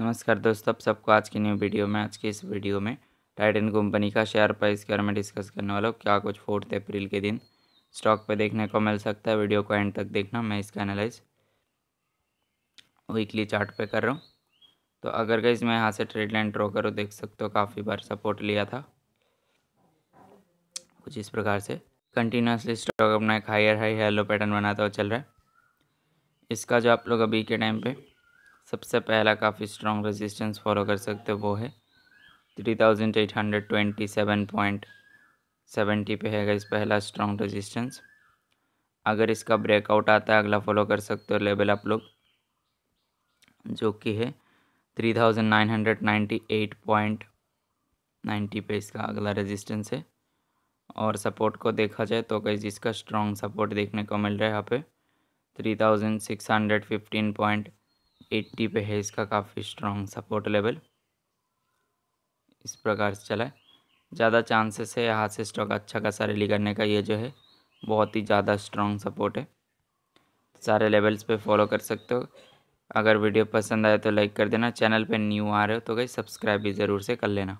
नमस्कार दोस्तों आप सबको आज की न्यू वीडियो में आज की इस वीडियो में टाइटन कंपनी का शेयर प्राइस के बारे में डिस्कस करने वाला हूँ क्या कुछ फोर्थ अप्रैल के दिन स्टॉक पे देखने को मिल सकता है वीडियो को एंड तक देखना मैं इसका एनालाइज वीकली चार्ट पे कर रहा हूँ तो अगर कहीं मैं यहाँ से ट्रेड लाइन ड्रॉ करूँ देख सकते हो काफ़ी बार सपोर्ट लिया था कुछ इस प्रकार से कंटिन्यूसली स्टॉक अपना एक हाई हाई हेलो पैटर्न बनाता हुआ चल रहा है इसका जो आप लोग अभी के टाइम पर सबसे पहला काफ़ी स्ट्रॉन्ग रेजिस्टेंस फॉलो कर सकते हो वो है three thousand eight hundred twenty seven point seventy पे है इस पहला स्ट्रॉन्ग रेजिस्टेंस अगर इसका ब्रेकआउट आता है अगला फॉलो कर सकते हो लेवल आप लोग जो कि है three thousand nine hundred ninety eight point ninety पे इसका अगला रेजिस्टेंस है और सपोर्ट को देखा जाए तो कहीं इसका स्ट्रॉन्ग सपोर्ट देखने को मिल रहा है यहाँ पे three thousand six hundred fifteen point eighty पे है इसका काफ़ी स्ट्रॉन्ग सपोर्ट लेवल इस प्रकार से चला है ज़्यादा चांसेस है यहाँ से स्टॉक अच्छा खासा रैली करने का ये जो है बहुत ही ज़्यादा स्ट्रॉन्ग सपोर्ट है सारे लेवल्स पे फॉलो कर सकते हो अगर वीडियो पसंद आए तो लाइक कर देना चैनल पे न्यू आ रहे हो तो गई सब्सक्राइब भी ज़रूर से कर लेना